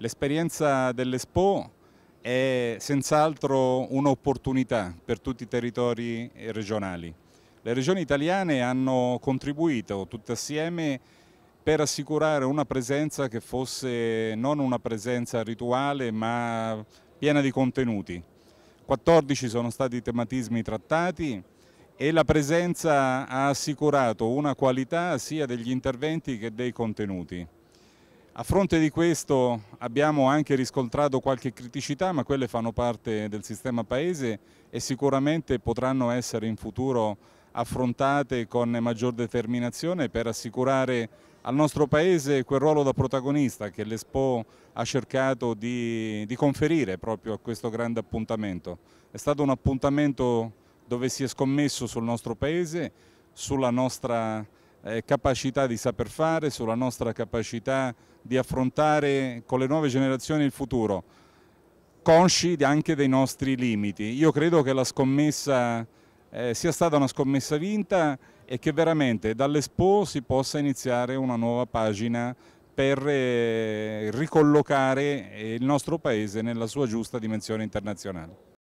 L'esperienza dell'Expo è senz'altro un'opportunità per tutti i territori regionali. Le regioni italiane hanno contribuito tutte assieme per assicurare una presenza che fosse non una presenza rituale ma piena di contenuti. 14 sono stati i tematismi trattati e la presenza ha assicurato una qualità sia degli interventi che dei contenuti. A fronte di questo abbiamo anche riscontrato qualche criticità, ma quelle fanno parte del sistema paese e sicuramente potranno essere in futuro affrontate con maggior determinazione per assicurare al nostro Paese quel ruolo da protagonista che l'Expo ha cercato di, di conferire proprio a questo grande appuntamento. È stato un appuntamento dove si è scommesso sul nostro Paese, sulla nostra eh, capacità di saper fare, sulla nostra capacità di affrontare con le nuove generazioni il futuro, consci anche dei nostri limiti. Io credo che la scommessa eh, sia stata una scommessa vinta e che veramente dall'Expo si possa iniziare una nuova pagina per eh, ricollocare il nostro Paese nella sua giusta dimensione internazionale.